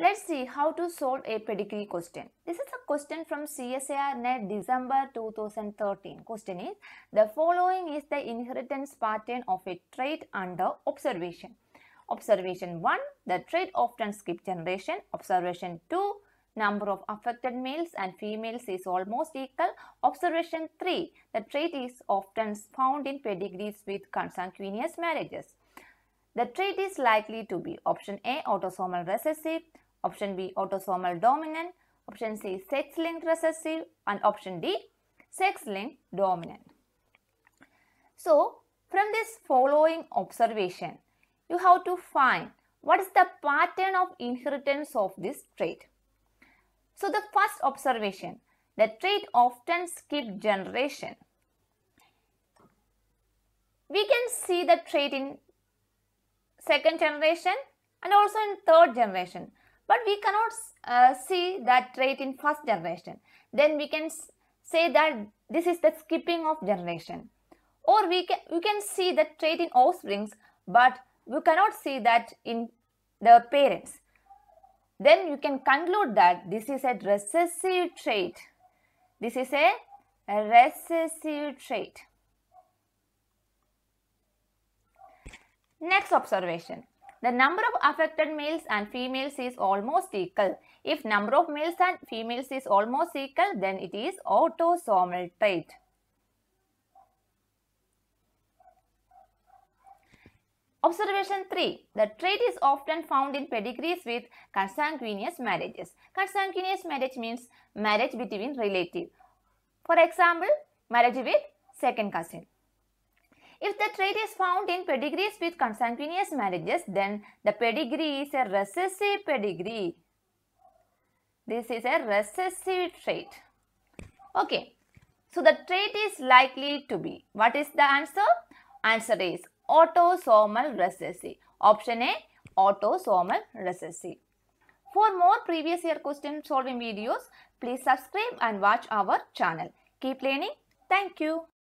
Let's see how to solve a pedigree question. This is a question from CSIR NET December 2013. Question is, the following is the inheritance pattern of a trait under observation. Observation 1, the trait often skips generation. Observation 2, number of affected males and females is almost equal. Observation 3, the trait is often found in pedigrees with consanguineous marriages. The trait is likely to be option A autosomal recessive, Option B, autosomal dominant. Option C, sex-linked recessive. And option D, sex-linked dominant. So, from this following observation, you have to find what is the pattern of inheritance of this trait. So, the first observation, the trait often skip generation. We can see the trait in second generation and also in third generation but we cannot uh, see that trait in first generation. Then we can say that this is the skipping of generation. Or we can, we can see the trait in offsprings, but we cannot see that in the parents. Then you can conclude that this is a recessive trait. This is a, a recessive trait. Next observation. The number of affected males and females is almost equal. If number of males and females is almost equal, then it is autosomal trait. Observation 3. The trait is often found in pedigrees with consanguineous marriages. Consanguineous marriage means marriage between relative. For example, marriage with second cousin. If the trait is found in pedigrees with consanguineous marriages, then the pedigree is a recessive pedigree. This is a recessive trait. Okay, so the trait is likely to be. What is the answer? Answer is autosomal recessive. Option A, autosomal recessive. For more previous year question solving videos, please subscribe and watch our channel. Keep learning. Thank you.